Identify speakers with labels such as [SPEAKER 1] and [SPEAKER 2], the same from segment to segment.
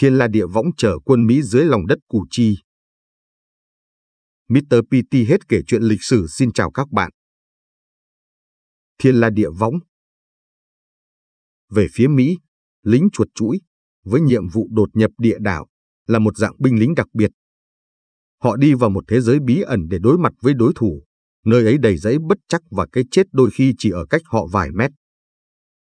[SPEAKER 1] Thiên La Địa Võng chở quân Mỹ dưới lòng đất Củ Chi. Mr. PT hết kể chuyện lịch sử xin chào các bạn. Thiên La Địa Võng Về phía Mỹ, lính chuột chuỗi, với nhiệm vụ đột nhập địa đảo, là một dạng binh lính đặc biệt. Họ đi vào một thế giới bí ẩn để đối mặt với đối thủ, nơi ấy đầy rẫy bất chắc và cái chết đôi khi chỉ ở cách họ vài mét.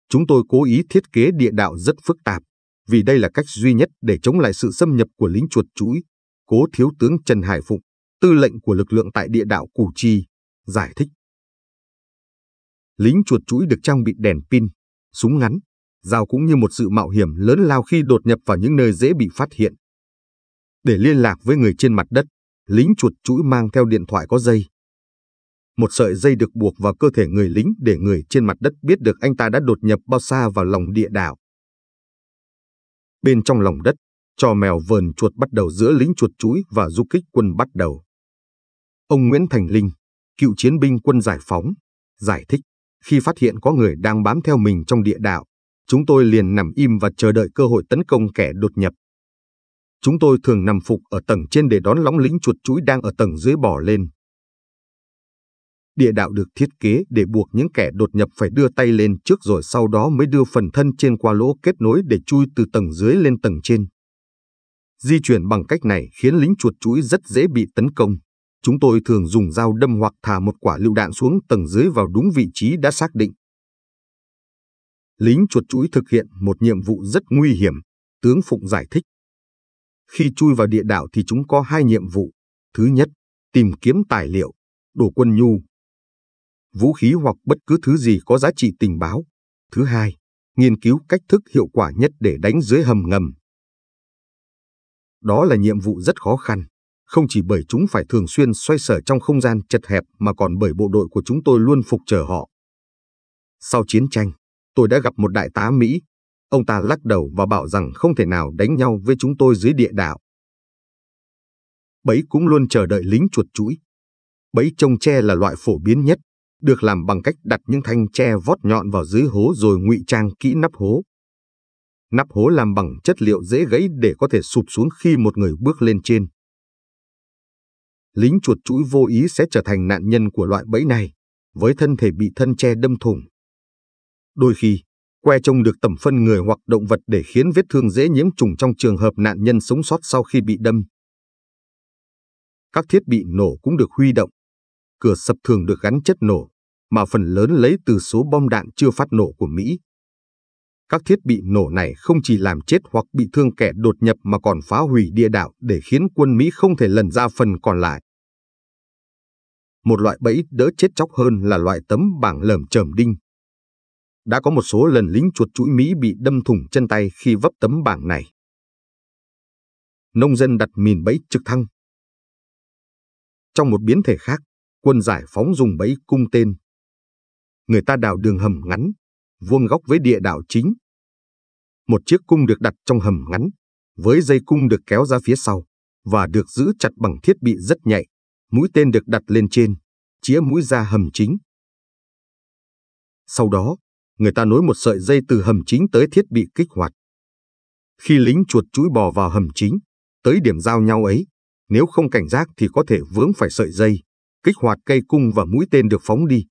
[SPEAKER 1] Chúng tôi cố ý thiết kế địa đạo rất phức tạp, vì đây là cách duy nhất để chống lại sự xâm nhập của lính chuột chuỗi. Cố Thiếu tướng Trần Hải Phụng, tư lệnh của lực lượng tại địa đạo Củ Chi, giải thích. Lính chuột chuỗi được trang bị đèn pin, súng ngắn, dao cũng như một sự mạo hiểm lớn lao khi đột nhập vào những nơi dễ bị phát hiện. Để liên lạc với người trên mặt đất, lính chuột chuỗi mang theo điện thoại có dây. Một sợi dây được buộc vào cơ thể người lính để người trên mặt đất biết được anh ta đã đột nhập bao xa vào lòng địa đạo. Bên trong lòng đất, cho mèo vờn chuột bắt đầu giữa lính chuột chuỗi và du kích quân bắt đầu. Ông Nguyễn Thành Linh, cựu chiến binh quân giải phóng, giải thích, khi phát hiện có người đang bám theo mình trong địa đạo, chúng tôi liền nằm im và chờ đợi cơ hội tấn công kẻ đột nhập. Chúng tôi thường nằm phục ở tầng trên để đón lóng lính chuột chuỗi đang ở tầng dưới bỏ lên. Địa đạo được thiết kế để buộc những kẻ đột nhập phải đưa tay lên trước rồi sau đó mới đưa phần thân trên qua lỗ kết nối để chui từ tầng dưới lên tầng trên. Di chuyển bằng cách này khiến lính chuột chuỗi rất dễ bị tấn công. Chúng tôi thường dùng dao đâm hoặc thả một quả lựu đạn xuống tầng dưới vào đúng vị trí đã xác định. Lính chuột chuỗi thực hiện một nhiệm vụ rất nguy hiểm, tướng Phụng giải thích. Khi chui vào địa đạo thì chúng có hai nhiệm vụ. Thứ nhất, tìm kiếm tài liệu, đổ quân nhu vũ khí hoặc bất cứ thứ gì có giá trị tình báo. Thứ hai, nghiên cứu cách thức hiệu quả nhất để đánh dưới hầm ngầm. Đó là nhiệm vụ rất khó khăn, không chỉ bởi chúng phải thường xuyên xoay sở trong không gian chật hẹp mà còn bởi bộ đội của chúng tôi luôn phục chờ họ. Sau chiến tranh, tôi đã gặp một đại tá Mỹ. Ông ta lắc đầu và bảo rằng không thể nào đánh nhau với chúng tôi dưới địa đạo. Bấy cũng luôn chờ đợi lính chuột chuỗi. Bấy trông tre là loại phổ biến nhất, được làm bằng cách đặt những thanh tre vót nhọn vào dưới hố rồi ngụy trang kỹ nắp hố. Nắp hố làm bằng chất liệu dễ gãy để có thể sụp xuống khi một người bước lên trên. Lính chuột chuỗi vô ý sẽ trở thành nạn nhân của loại bẫy này, với thân thể bị thân tre đâm thủng. Đôi khi, que trông được tẩm phân người hoặc động vật để khiến vết thương dễ nhiễm trùng trong trường hợp nạn nhân sống sót sau khi bị đâm. Các thiết bị nổ cũng được huy động, cửa sập thường được gắn chất nổ, mà phần lớn lấy từ số bom đạn chưa phát nổ của Mỹ. Các thiết bị nổ này không chỉ làm chết hoặc bị thương kẻ đột nhập mà còn phá hủy địa đạo để khiến quân Mỹ không thể lần ra phần còn lại. Một loại bẫy đỡ chết chóc hơn là loại tấm bảng lởm chởm đinh. Đã có một số lần lính chuột chuỗi Mỹ bị đâm thủng chân tay khi vấp tấm bảng này. Nông dân đặt mìn bẫy trực thăng. Trong một biến thể khác, quân giải phóng dùng bẫy cung tên. Người ta đào đường hầm ngắn, vuông góc với địa đạo chính. Một chiếc cung được đặt trong hầm ngắn, với dây cung được kéo ra phía sau và được giữ chặt bằng thiết bị rất nhạy. Mũi tên được đặt lên trên, chĩa mũi ra hầm chính. Sau đó, người ta nối một sợi dây từ hầm chính tới thiết bị kích hoạt. Khi lính chuột chuỗi bò vào hầm chính, tới điểm giao nhau ấy, nếu không cảnh giác thì có thể vướng phải sợi dây kích hoạt cây cung và mũi tên được phóng đi.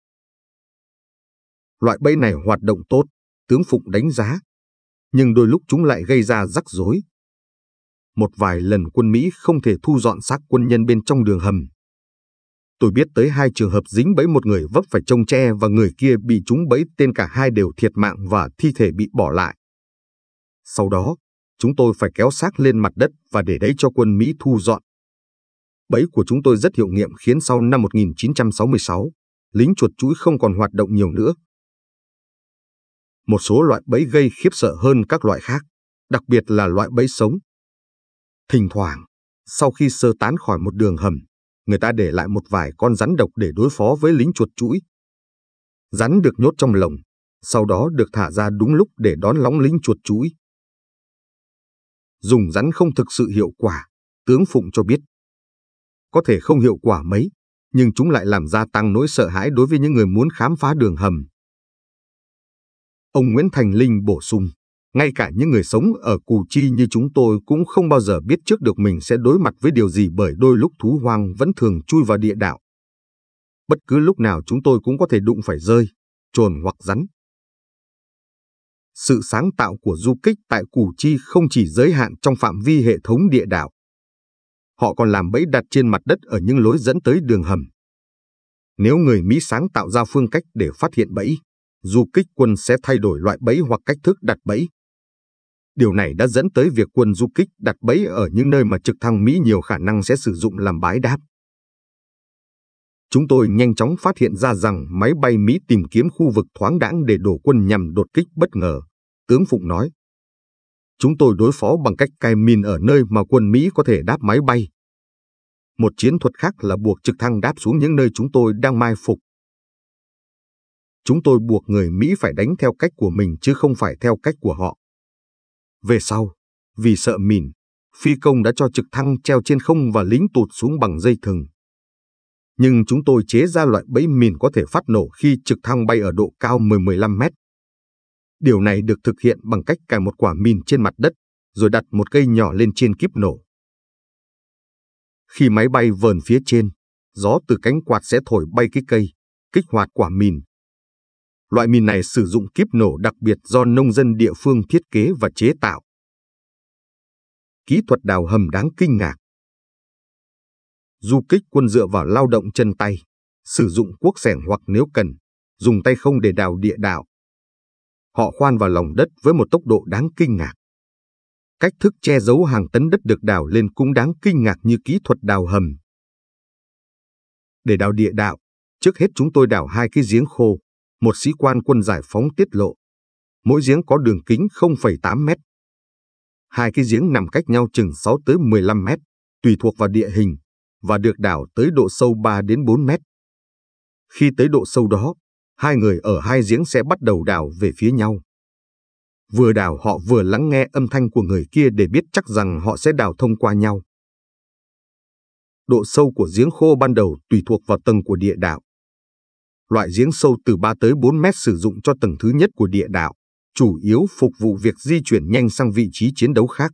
[SPEAKER 1] Loại bẫy này hoạt động tốt, tướng Phụng đánh giá, nhưng đôi lúc chúng lại gây ra rắc rối. Một vài lần quân Mỹ không thể thu dọn xác quân nhân bên trong đường hầm. Tôi biết tới hai trường hợp dính bẫy một người vấp phải trông tre và người kia bị chúng bẫy tên cả hai đều thiệt mạng và thi thể bị bỏ lại. Sau đó, chúng tôi phải kéo xác lên mặt đất và để đấy cho quân Mỹ thu dọn. Bẫy của chúng tôi rất hiệu nghiệm khiến sau năm 1966, lính chuột chuỗi không còn hoạt động nhiều nữa. Một số loại bẫy gây khiếp sợ hơn các loại khác, đặc biệt là loại bẫy sống. Thỉnh thoảng, sau khi sơ tán khỏi một đường hầm, người ta để lại một vài con rắn độc để đối phó với lính chuột chuỗi. Rắn được nhốt trong lồng, sau đó được thả ra đúng lúc để đón lóng lính chuột chuỗi. Dùng rắn không thực sự hiệu quả, tướng Phụng cho biết có thể không hiệu quả mấy, nhưng chúng lại làm gia tăng nỗi sợ hãi đối với những người muốn khám phá đường hầm. Ông Nguyễn Thành Linh bổ sung, ngay cả những người sống ở Cù Chi như chúng tôi cũng không bao giờ biết trước được mình sẽ đối mặt với điều gì bởi đôi lúc thú hoang vẫn thường chui vào địa đạo. Bất cứ lúc nào chúng tôi cũng có thể đụng phải rơi, trồn hoặc rắn. Sự sáng tạo của du kích tại Củ Chi không chỉ giới hạn trong phạm vi hệ thống địa đạo, họ còn làm bẫy đặt trên mặt đất ở những lối dẫn tới đường hầm. Nếu người Mỹ sáng tạo ra phương cách để phát hiện bẫy, du kích quân sẽ thay đổi loại bẫy hoặc cách thức đặt bẫy. Điều này đã dẫn tới việc quân du kích đặt bẫy ở những nơi mà trực thăng Mỹ nhiều khả năng sẽ sử dụng làm bãi đáp. Chúng tôi nhanh chóng phát hiện ra rằng máy bay Mỹ tìm kiếm khu vực thoáng đãng để đổ quân nhằm đột kích bất ngờ, tướng Phụng nói chúng tôi đối phó bằng cách cài mìn ở nơi mà quân Mỹ có thể đáp máy bay. Một chiến thuật khác là buộc trực thăng đáp xuống những nơi chúng tôi đang mai phục. Chúng tôi buộc người Mỹ phải đánh theo cách của mình chứ không phải theo cách của họ. Về sau, vì sợ mìn, phi công đã cho trực thăng treo trên không và lính tụt xuống bằng dây thừng. Nhưng chúng tôi chế ra loại bẫy mìn có thể phát nổ khi trực thăng bay ở độ cao 10-15 mét. Điều này được thực hiện bằng cách cài một quả mìn trên mặt đất rồi đặt một cây nhỏ lên trên kíp nổ. Khi máy bay vờn phía trên, gió từ cánh quạt sẽ thổi bay cái cây, kích hoạt quả mìn. Loại mìn này sử dụng kíp nổ đặc biệt do nông dân địa phương thiết kế và chế tạo. Kỹ thuật đào hầm đáng kinh ngạc. Du kích quân dựa vào lao động chân tay, sử dụng cuốc sẻng hoặc nếu cần, dùng tay không để đào địa đạo, họ khoan vào lòng đất với một tốc độ đáng kinh ngạc. Cách thức che giấu hàng tấn đất được đào lên cũng đáng kinh ngạc như kỹ thuật đào hầm. Để đào địa đạo, trước hết chúng tôi đào hai cái giếng khô, một sĩ quan quân giải phóng tiết lộ. Mỗi giếng có đường kính 0,8 mét. Hai cái giếng nằm cách nhau chừng 6 tới 15 mét, tùy thuộc vào địa hình, và được đào tới độ sâu 3 đến 4 mét. Khi tới độ sâu đó, hai người ở hai giếng sẽ bắt đầu đào về phía nhau. Vừa đào họ vừa lắng nghe âm thanh của người kia để biết chắc rằng họ sẽ đào thông qua nhau. Độ sâu của giếng khô ban đầu tùy thuộc vào tầng của địa đạo. Loại giếng sâu từ 3 tới 4 mét sử dụng cho tầng thứ nhất của địa đạo, chủ yếu phục vụ việc di chuyển nhanh sang vị trí chiến đấu khác.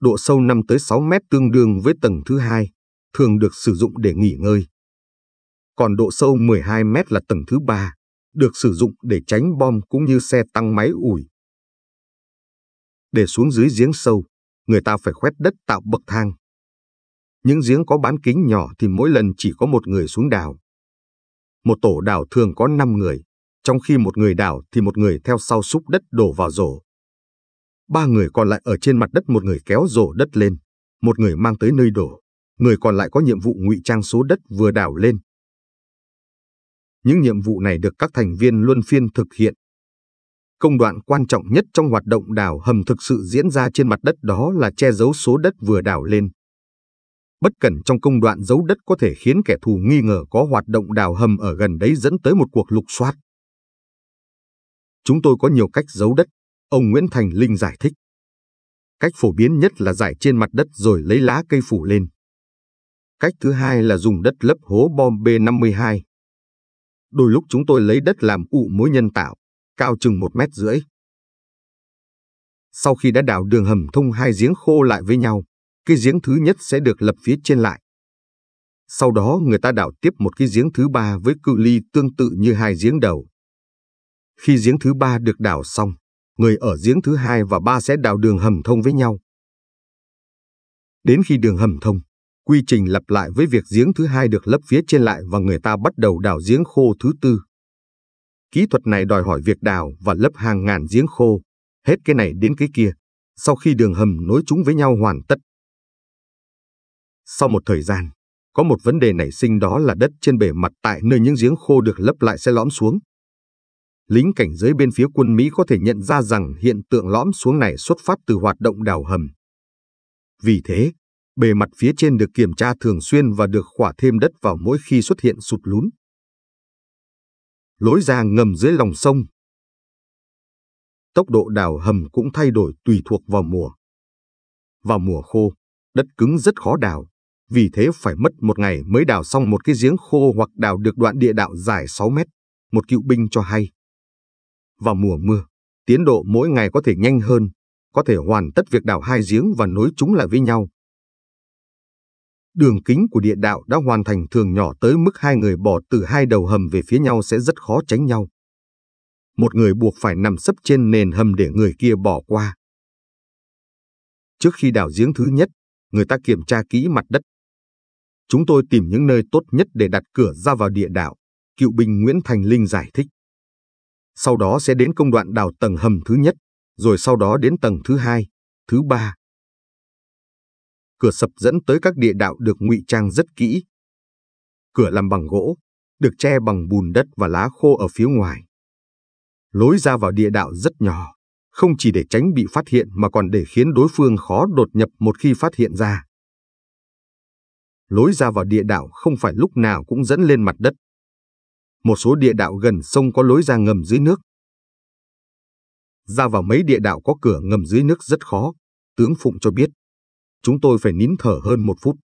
[SPEAKER 1] Độ sâu 5 tới 6 mét tương đương với tầng thứ hai, thường được sử dụng để nghỉ ngơi còn độ sâu 12 mét là tầng thứ ba, được sử dụng để tránh bom cũng như xe tăng máy ủi. Để xuống dưới giếng sâu, người ta phải khoét đất tạo bậc thang. Những giếng có bán kính nhỏ thì mỗi lần chỉ có một người xuống đào. Một tổ đào thường có 5 người, trong khi một người đào thì một người theo sau xúc đất đổ vào rổ. Ba người còn lại ở trên mặt đất một người kéo rổ đất lên, một người mang tới nơi đổ, người còn lại có nhiệm vụ ngụy trang số đất vừa đào lên những nhiệm vụ này được các thành viên luân phiên thực hiện. Công đoạn quan trọng nhất trong hoạt động đào hầm thực sự diễn ra trên mặt đất đó là che giấu số đất vừa đào lên. Bất cẩn trong công đoạn giấu đất có thể khiến kẻ thù nghi ngờ có hoạt động đào hầm ở gần đấy dẫn tới một cuộc lục soát. Chúng tôi có nhiều cách giấu đất, ông Nguyễn Thành Linh giải thích. Cách phổ biến nhất là giải trên mặt đất rồi lấy lá cây phủ lên. Cách thứ hai là dùng đất lấp hố bom B-52. Đôi lúc chúng tôi lấy đất làm ụ mối nhân tạo, cao chừng một mét rưỡi. Sau khi đã đào đường hầm thông hai giếng khô lại với nhau, cái giếng thứ nhất sẽ được lập phía trên lại. Sau đó người ta đào tiếp một cái giếng thứ ba với cự ly tương tự như hai giếng đầu. Khi giếng thứ ba được đào xong, người ở giếng thứ hai và ba sẽ đào đường hầm thông với nhau. Đến khi đường hầm thông, Quy trình lặp lại với việc giếng thứ hai được lấp phía trên lại và người ta bắt đầu đào giếng khô thứ tư. Kỹ thuật này đòi hỏi việc đào và lấp hàng ngàn giếng khô, hết cái này đến cái kia, sau khi đường hầm nối chúng với nhau hoàn tất. Sau một thời gian, có một vấn đề nảy sinh đó là đất trên bề mặt tại nơi những giếng khô được lấp lại sẽ lõm xuống. Lính cảnh giới bên phía quân Mỹ có thể nhận ra rằng hiện tượng lõm xuống này xuất phát từ hoạt động đào hầm. Vì thế, Bề mặt phía trên được kiểm tra thường xuyên và được khỏa thêm đất vào mỗi khi xuất hiện sụt lún. Lối ra ngầm dưới lòng sông. Tốc độ đào hầm cũng thay đổi tùy thuộc vào mùa. Vào mùa khô, đất cứng rất khó đào, vì thế phải mất một ngày mới đào xong một cái giếng khô hoặc đào được đoạn địa đạo dài 6 mét, một cựu binh cho hay. Vào mùa mưa, tiến độ mỗi ngày có thể nhanh hơn, có thể hoàn tất việc đào hai giếng và nối chúng lại với nhau, đường kính của địa đạo đã hoàn thành thường nhỏ tới mức hai người bỏ từ hai đầu hầm về phía nhau sẽ rất khó tránh nhau. Một người buộc phải nằm sấp trên nền hầm để người kia bỏ qua. Trước khi đào giếng thứ nhất, người ta kiểm tra kỹ mặt đất. Chúng tôi tìm những nơi tốt nhất để đặt cửa ra vào địa đạo, cựu binh Nguyễn Thành Linh giải thích. Sau đó sẽ đến công đoạn đào tầng hầm thứ nhất, rồi sau đó đến tầng thứ hai, thứ ba, cửa sập dẫn tới các địa đạo được ngụy trang rất kỹ. Cửa làm bằng gỗ, được che bằng bùn đất và lá khô ở phía ngoài. Lối ra vào địa đạo rất nhỏ, không chỉ để tránh bị phát hiện mà còn để khiến đối phương khó đột nhập một khi phát hiện ra. Lối ra vào địa đạo không phải lúc nào cũng dẫn lên mặt đất. Một số địa đạo gần sông có lối ra ngầm dưới nước. Ra vào mấy địa đạo có cửa ngầm dưới nước rất khó, tướng Phụng cho biết. Chúng tôi phải nín thở hơn một phút.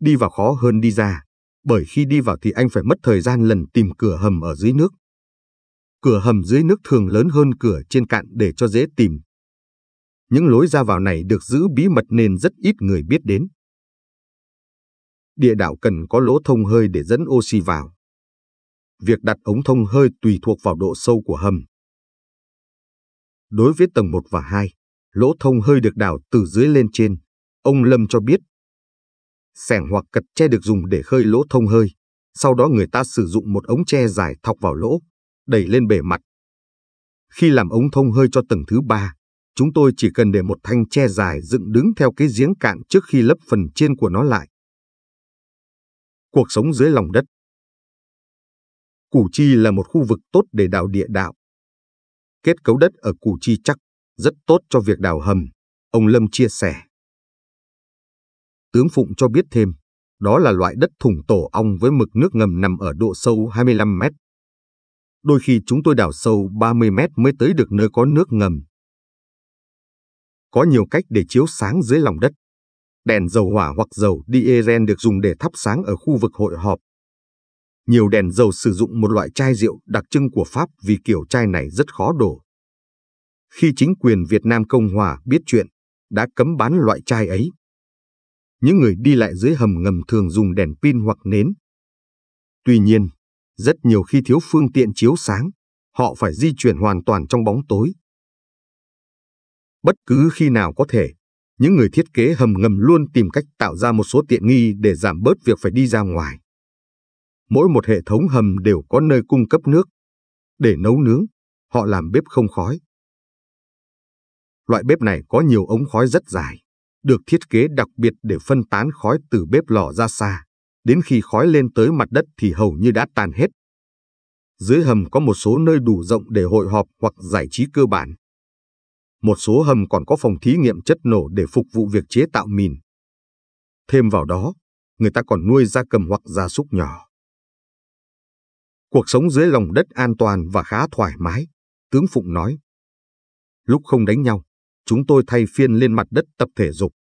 [SPEAKER 1] Đi vào khó hơn đi ra, bởi khi đi vào thì anh phải mất thời gian lần tìm cửa hầm ở dưới nước. Cửa hầm dưới nước thường lớn hơn cửa trên cạn để cho dễ tìm. Những lối ra vào này được giữ bí mật nên rất ít người biết đến. Địa đạo cần có lỗ thông hơi để dẫn oxy vào. Việc đặt ống thông hơi tùy thuộc vào độ sâu của hầm. Đối với tầng 1 và 2, lỗ thông hơi được đảo từ dưới lên trên. Ông Lâm cho biết, sẻng hoặc cật tre được dùng để khơi lỗ thông hơi, sau đó người ta sử dụng một ống tre dài thọc vào lỗ, đẩy lên bề mặt. Khi làm ống thông hơi cho tầng thứ ba, chúng tôi chỉ cần để một thanh tre dài dựng đứng theo cái giếng cạn trước khi lấp phần trên của nó lại. Cuộc sống dưới lòng đất Củ Chi là một khu vực tốt để đào địa đạo. Kết cấu đất ở Củ Chi chắc rất tốt cho việc đào hầm, ông Lâm chia sẻ. Tướng Phụng cho biết thêm, đó là loại đất thủng tổ ong với mực nước ngầm nằm ở độ sâu 25 mét. Đôi khi chúng tôi đào sâu 30 mét mới tới được nơi có nước ngầm. Có nhiều cách để chiếu sáng dưới lòng đất. Đèn dầu hỏa hoặc dầu diesel được dùng để thắp sáng ở khu vực hội họp. Nhiều đèn dầu sử dụng một loại chai rượu đặc trưng của Pháp vì kiểu chai này rất khó đổ khi chính quyền Việt Nam Cộng Hòa biết chuyện, đã cấm bán loại chai ấy. Những người đi lại dưới hầm ngầm thường dùng đèn pin hoặc nến. Tuy nhiên, rất nhiều khi thiếu phương tiện chiếu sáng, họ phải di chuyển hoàn toàn trong bóng tối. Bất cứ khi nào có thể, những người thiết kế hầm ngầm luôn tìm cách tạo ra một số tiện nghi để giảm bớt việc phải đi ra ngoài. Mỗi một hệ thống hầm đều có nơi cung cấp nước. Để nấu nướng, họ làm bếp không khói. Loại bếp này có nhiều ống khói rất dài, được thiết kế đặc biệt để phân tán khói từ bếp lò ra xa. Đến khi khói lên tới mặt đất thì hầu như đã tan hết. Dưới hầm có một số nơi đủ rộng để hội họp hoặc giải trí cơ bản. Một số hầm còn có phòng thí nghiệm chất nổ để phục vụ việc chế tạo mìn. Thêm vào đó, người ta còn nuôi gia cầm hoặc gia súc nhỏ. Cuộc sống dưới lòng đất an toàn và khá thoải mái, tướng Phụng nói. Lúc không đánh nhau, chúng tôi thay phiên lên mặt đất tập thể dục.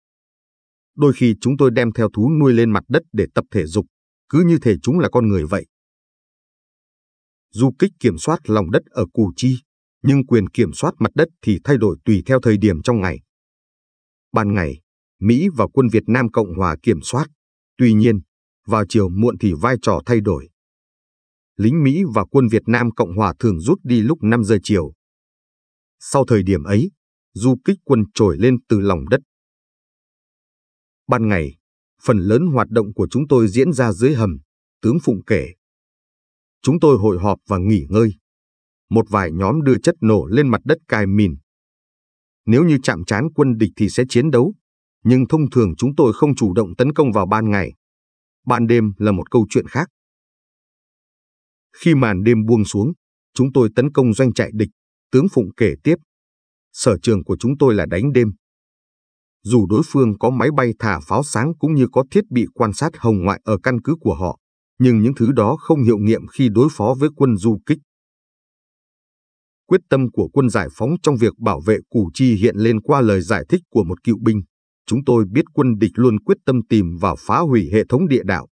[SPEAKER 1] Đôi khi chúng tôi đem theo thú nuôi lên mặt đất để tập thể dục, cứ như thể chúng là con người vậy. Du kích kiểm soát lòng đất ở Củ Chi, nhưng quyền kiểm soát mặt đất thì thay đổi tùy theo thời điểm trong ngày. Ban ngày, Mỹ và quân Việt Nam Cộng Hòa kiểm soát, tuy nhiên, vào chiều muộn thì vai trò thay đổi. Lính Mỹ và quân Việt Nam Cộng Hòa thường rút đi lúc 5 giờ chiều. Sau thời điểm ấy, du kích quân trồi lên từ lòng đất. Ban ngày, phần lớn hoạt động của chúng tôi diễn ra dưới hầm, tướng Phụng kể. Chúng tôi hội họp và nghỉ ngơi. Một vài nhóm đưa chất nổ lên mặt đất cài mìn. Nếu như chạm trán quân địch thì sẽ chiến đấu, nhưng thông thường chúng tôi không chủ động tấn công vào ban ngày. Ban đêm là một câu chuyện khác. Khi màn đêm buông xuống, chúng tôi tấn công doanh trại địch, tướng Phụng kể tiếp. Sở trường của chúng tôi là đánh đêm. Dù đối phương có máy bay thả pháo sáng cũng như có thiết bị quan sát hồng ngoại ở căn cứ của họ, nhưng những thứ đó không hiệu nghiệm khi đối phó với quân du kích. Quyết tâm của quân giải phóng trong việc bảo vệ Củ Chi hiện lên qua lời giải thích của một cựu binh. Chúng tôi biết quân địch luôn quyết tâm tìm và phá hủy hệ thống địa đạo.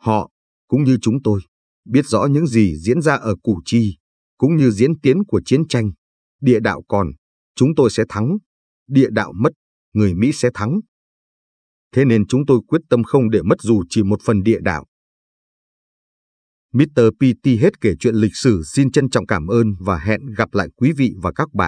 [SPEAKER 1] Họ, cũng như chúng tôi, biết rõ những gì diễn ra ở Củ Chi, cũng như diễn tiến của chiến tranh. Địa đạo còn, chúng tôi sẽ thắng. Địa đạo mất, người Mỹ sẽ thắng. Thế nên chúng tôi quyết tâm không để mất dù chỉ một phần địa đạo. Mr. PT hết kể chuyện lịch sử xin trân trọng cảm ơn và hẹn gặp lại quý vị và các bạn.